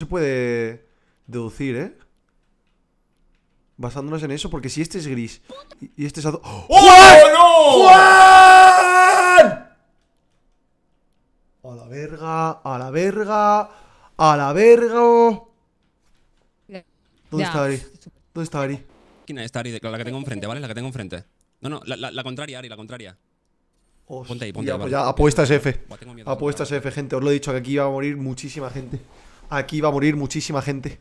se puede deducir, ¿eh? Basándonos en eso, porque si este es gris y este es azul... ¡Oh, ¡Oh ¡Juan! no! A la verga, a la verga, a la verga. ¿Dónde está Ari? ¿Dónde está Ari? ¿Quién es Ari? La que tengo enfrente, ¿vale? La que tengo enfrente. No, no, la, contraria, Ari, la contraria. Hostia, ponte ahí, ponte ahí. Pues ya, apuestas F. apuestas F, gente. Os lo he dicho que aquí iba a morir muchísima gente. Aquí va a morir muchísima gente.